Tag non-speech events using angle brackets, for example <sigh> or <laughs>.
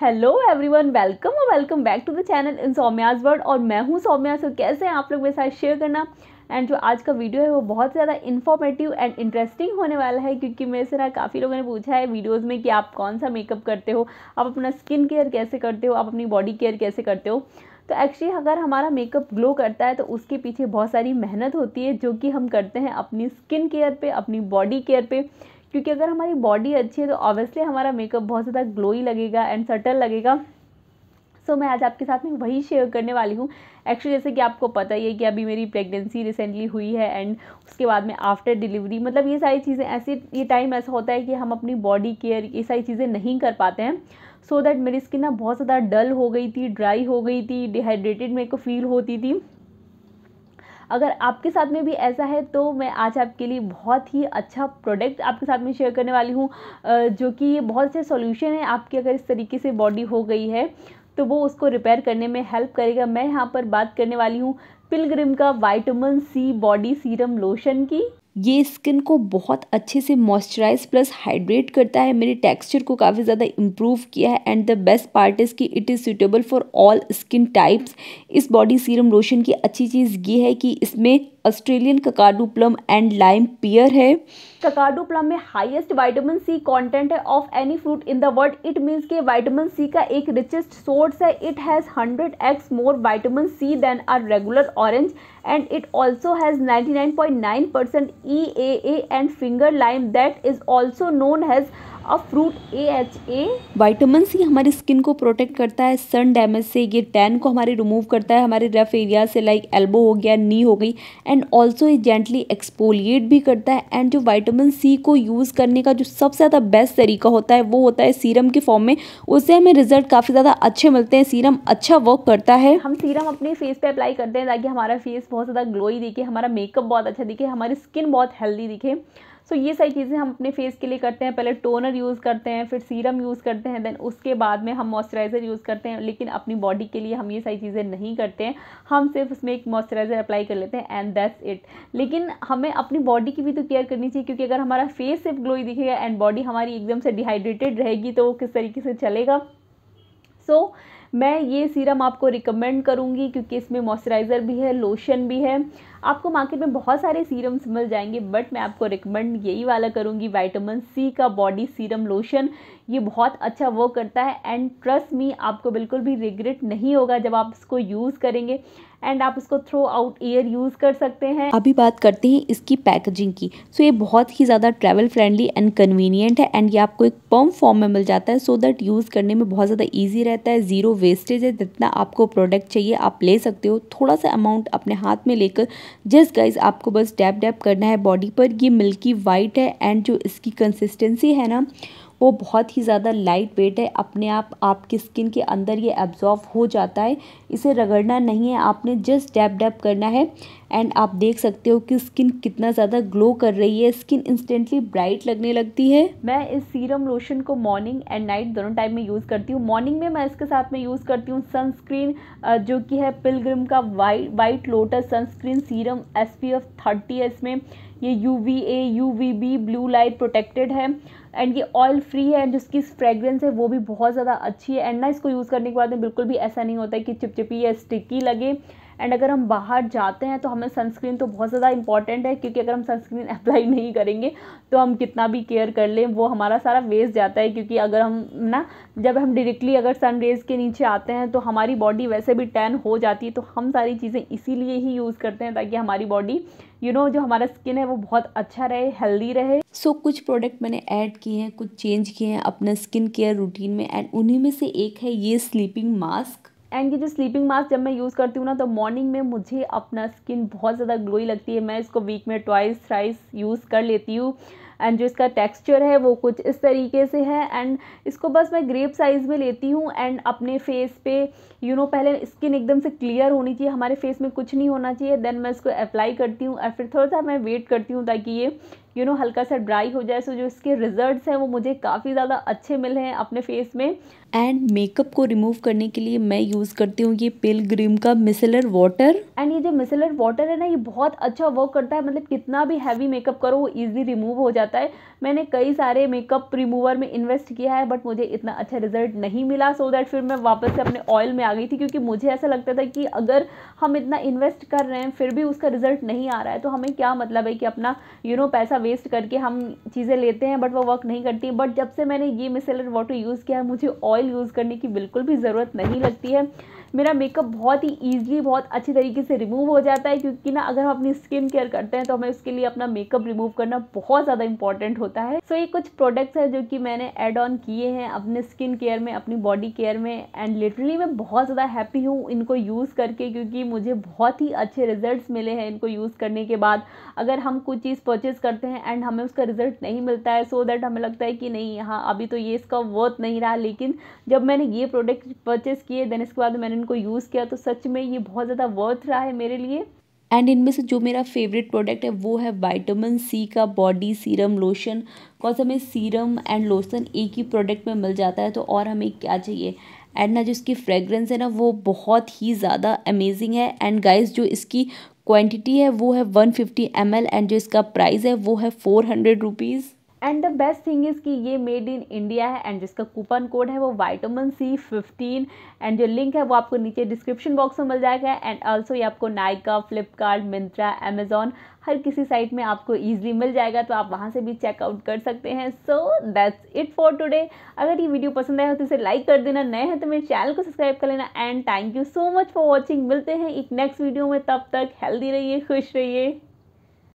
hello everyone welcome और welcome back to the channel in Saumya's world और मैं हूँ सौम्या सो कैसे हैं आप लोग मेरे साथ शेयर करना एंड जो आज का वीडियो है वो बहुत ज़्यादा इन्फॉर्मेटिव एंड इंटरेस्टिंग होने वाला है क्योंकि मेरे से ना काफ़ी लोगों ने पूछा है वीडियोज़ में कि आप कौन सा मेकअप करते हो आप अपना स्किन केयर कैसे करते हो आप अपनी बॉडी केयर कैसे करते हो तो एक्चुअली अगर हमारा मेकअप ग्लो करता है तो उसके पीछे बहुत सारी मेहनत होती है जो कि हम करते हैं अपनी स्किन केयर पर अपनी बॉडी केयर पर क्योंकि अगर हमारी बॉडी अच्छी है तो ऑब्वियसली हमारा मेकअप बहुत ज़्यादा ग्लोई लगेगा एंड सटल लगेगा सो so, मैं आज आपके साथ में वही शेयर करने वाली हूँ एक्चुअली जैसे कि आपको पता ही है कि अभी मेरी प्रेगनेंसी रिसेंटली हुई है एंड उसके बाद में आफ्टर डिलीवरी मतलब ये सारी चीज़ें ऐसे ये टाइम ऐसा होता है कि हम अपनी बॉडी केयर ये सारी चीज़ें नहीं कर पाते हैं सो so दैट मेरी स्किन ना बहुत ज़्यादा डल हो गई थी ड्राई हो गई थी डिहाइड्रेटेड मेरे को फील होती थी अगर आपके साथ में भी ऐसा है तो मैं आज आपके लिए बहुत ही अच्छा प्रोडक्ट आपके साथ में शेयर करने वाली हूँ जो कि ये बहुत से सॉल्यूशन है आपकी अगर इस तरीके से बॉडी हो गई है तो वो उसको रिपेयर करने में हेल्प करेगा मैं यहाँ पर बात करने वाली हूँ पिलग्रिम का vitamin C body serum lotion की ये स्किन को बहुत अच्छे से मॉइस्चराइज प्लस हाइड्रेट करता है मेरे टेक्सचर को काफ़ी ज़्यादा इम्प्रूव किया है and the best part is कि it is suitable for all skin types इस बॉडी सीरम लोशन की अच्छी चीज़ ये है कि इसमें Australian Kakadu plum and lime pear है ककाडू प्लम में हाईएस्ट विटामिन सी कंटेंट है of any fruit in the world it means के विटामिन सी का एक रिचेस्ट सोर्स है it has hundred x more vitamin C than our regular orange and it also has ninety nine point nine percent E and finger lime that is also known has अब fruit A H A vitamin C हमारी skin को protect करता है sun damage से ये tan को हमारे remove करता है हमारे रफ एरिया से लाइक एल्बो हो गया नी हो गई एंड ऑल्सो ये जेंटली एक्सपोलिएट भी करता है एंड जो वाइटामिन सी को यूज़ करने का जो सबसे ज़्यादा बेस्ट तरीका होता है वो होता है सीरम के फॉर्म में उससे हमें रिजल्ट काफ़ी ज़्यादा अच्छे मिलते हैं सीरम अच्छा वर्क करता है हम सीरम अपने फेस पर अप्लाई करते हैं ताकि हमारा फेस बहुत ज़्यादा ग्लोई दिखे हमारा मेकअप बहुत अच्छा दिखे हमारी स्किन बहुत हेल्दी दिखे सो ये सारी चीज़ें हम अपने फेस के लिए करते हैं पहले टोनर यूज़ करते हैं फिर सीरम यूज़ करते हैं देन उसके बाद में हम मॉइस्चराइज़र यूज़ करते हैं लेकिन अपनी बॉडी के लिए हम ये सारी चीज़ें नहीं करते हैं हम सिर्फ उसमें एक मॉइस्चराइज़र अप्लाई कर लेते हैं एंड दैट्स इट लेकिन हमें अपनी बॉडी की भी तो केयर करनी चाहिए क्योंकि अगर हमारा फेस सिर्फ ग्लोई दिखेगा एंड बॉडी हमारी एकदम से डिहाइड्रेटेड रहेगी तो वो किस तरीके से चलेगा सो so, मैं ये सीरम आपको रिकमेंड करूँगी क्योंकि इसमें मॉइस्चराइज़र भी है लोशन भी है आपको मार्केट में बहुत सारे सीरम्स मिल जाएंगे बट मैं आपको रिकमेंड यही वाला करूँगी वाइटामिन सी का बॉडी सीरम लोशन ये बहुत अच्छा वर्क करता है एंड ट्रस्ट मी आपको बिल्कुल भी रिग्रेट नहीं होगा जब आप इसको यूज़ करेंगे एंड आप इसको थ्रो आउट ईयर यूज़ कर सकते हैं अभी बात करते हैं इसकी पैकेजिंग की सो so, ये बहुत ही ज़्यादा ट्रैवल फ्रेंडली एंड कन्वीनियंट है एंड ये आपको एक पम्प फॉर्म में मिल जाता है सो so दैट यूज़ करने में बहुत ज़्यादा ईजी रहता है ज़ीरो वेस्टेज है जितना आपको प्रोडक्ट चाहिए आप ले सकते हो थोड़ा सा अमाउंट अपने हाथ में लेकर जस्ट गाइज आपको बस डैप डैप करना है बॉडी पर ये मिल्की वाइट है एंड जो इसकी कंसिस्टेंसी है ना वो बहुत ही ज़्यादा लाइट वेट है अपने आप आपकी स्किन के अंदर ये एब्जॉर्व हो जाता है इसे रगड़ना नहीं है आपने जस्ट डैप डैप करना है एंड आप देख सकते हो कि स्किन कितना ज़्यादा ग्लो कर रही है स्किन इंस्टेंटली ब्राइट लगने लगती है मैं इस सीरम लोशन को मॉर्निंग एंड नाइट दोनों टाइम में यूज़ करती हूँ मॉर्निंग में मैं इसके साथ में यूज़ करती हूँ सनस्क्रीन जो कि है पिलग्रिम का white white lotus sunscreen serum S P F thirty एस में ये U V A U V B blue light protected है एंड ये ऑयल फ्री है एंड जिसकी फ्रेग्रेंस है वो भी बहुत ज़्यादा अच्छी है एंड ना इसको यूज़ करने के बाद में बिल्कुल भी ऐसा नहीं होता है कि चिपचिपी या स्टिकी लगे एंड अगर हम बाहर जाते हैं तो हमें सनस्क्रीन तो बहुत ज़्यादा इंपॉर्टेंट है क्योंकि अगर हम सनस्क्रीन अप्लाई <laughs> नहीं करेंगे तो हम कितना भी केयर कर लें वो हमारा सारा वेस्ट जाता है क्योंकि अगर हम ना जब हम डायरेक्टली अगर सन रेज़ के नीचे आते हैं तो हमारी बॉडी वैसे भी टैन हो जाती है तो हम सारी चीज़ें इसीलिए ही यूज़ करते हैं ताकि हमारी body you you know know, जो हमारा स्किन है वो बहुत अच्छा रहे हेल्दी रहे सो so, कुछ प्रोडक्ट मैंने ऐड किए हैं कुछ चेंज किए हैं अपने स्किन केयर रूटीन में एंड उन्हीं में से एक है ये स्लीपिंग मास्क एंड ये जो स्लीपिंग मास्क जब मैं यूज़ करती हूँ ना तो मॉर्निंग में मुझे अपना स्किन बहुत ज़्यादा ग्लोई लगती है मैं इसको वीक में ट्वाइस थ्राइस यूज़ कर लेती हूँ एंड जो इसका टेक्सचर है वो कुछ इस तरीके से है एंड इसको बस मैं ग्रेप साइज़ में लेती हूँ एंड अपने फेस पे यू you नो know, पहले स्किन एकदम से क्लियर होनी चाहिए हमारे फेस में कुछ नहीं होना चाहिए देन मैं इसको अप्लाई करती हूँ और फिर थोड़ा सा मैं वेट करती हूँ ताकि ये यू you नो know, हल्का सा ड्राई हो जाए सो जो इसके रिजल्ट्स हैं वो मुझे काफ़ी ज़्यादा अच्छे मिले हैं अपने फेस में एंड मेकअप को रिमूव करने के लिए मैं यूज़ करती हूँ ये पिल ग्रीम का मिसलर वाटर एंड ये जो मिसलर वाटर है ना ये बहुत अच्छा वर्क करता है मतलब कितना भी हैवी मेकअप करो वो ईजी रिमूव हो जाता जाता है मैंने कई सारे मेकअप रिमूवर में इन्वेस्ट किया है बट मुझे इतना अच्छा रिजल्ट नहीं मिला सो so दैट फिर मैं वापस से अपने ऑयल में आ गई थी क्योंकि मुझे ऐसा लगता था कि अगर हम इतना इन्वेस्ट कर रहे हैं फिर भी उसका रिजल्ट नहीं आ रहा है तो हमें क्या मतलब है कि अपना यू you नो know, पैसा वेस्ट करके हम चीज़ें लेते हैं बट वो वर्क नहीं करती बट जब से मैंने ये मिसलर वाटर यूज़ किया है मुझे ऑयल यूज़ करने की बिल्कुल भी ज़रूरत नहीं लगती है मेरा मेकअप बहुत ही ईजिली बहुत अच्छी तरीके से रिमूव हो जाता है क्योंकि ना अगर हम अपनी स्किन केयर करते हैं तो हमें उसके लिए अपना मेकअप रिमूव करना बहुत ज़्यादा इंपॉर्टेंट होता है सो so, ये कुछ प्रोडक्ट्स हैं जो कि मैंने एड ऑन किए हैं अपने स्किन केयर में अपनी बॉडी केयर में एंड लिटरली मैं बहुत ज़्यादा हैप्पी हूँ इनको यूज़ करके क्योंकि मुझे बहुत ही अच्छे रिजल्ट मिले हैं इनको यूज़ करने के बाद अगर हम कुछ चीज़ परचेज़ करते हैं एंड हमें उसका रिजल्ट नहीं मिलता है सो so दैट हमें लगता है कि नहीं हाँ अभी तो ये इसका वर्थ नहीं रहा लेकिन जब मैंने ये प्रोडक्ट परचेज़ किए देन इसके बाद मैंने को यूज़ किया तो सच में ये बहुत ज़्यादा वर्थ रहा है मेरे लिए एंड इनमें से जो मेरा फेवरेट प्रोडक्ट है वो है वाइटामिन सी का बॉडी सीरम लोशन बिकॉज हमें सीरम एंड लोशन एक ही प्रोडक्ट में मिल जाता है तो और हमें क्या चाहिए एंड ना जो इसकी फ्रेगरेंस है ना वो बहुत ही ज़्यादा अमेजिंग है एंड गाइस जो इसकी क्वांटिटी है वो है one fifty M L and जो इसका प्राइस है वो है four hundred rupees and the best thing is कि ये मेड इन इंडिया है एंड जिसका कूपन कोड है वो वाइटामिन सी फिफ्टीन एंड जो लिंक है वो आपको नीचे डिस्क्रिप्शन बॉक्स में मिल जाएगा एंड ऑल्सो ये आपको नायका फ्लिपकार्ट मिंत्रा अमेजोन हर किसी साइट में आपको ईजिली मिल जाएगा तो आप वहाँ से भी चेकआउट कर सकते हैं so that's it for today अगर ये वीडियो पसंद आया हो तो इसे लाइक कर देना नए हैं तो मेरे चैनल को सब्सक्राइब कर लेना and thank you so much for watching मिलते हैं एक नेक्स्ट वीडियो में तब तक हेल्दी रहिए खुश रहिए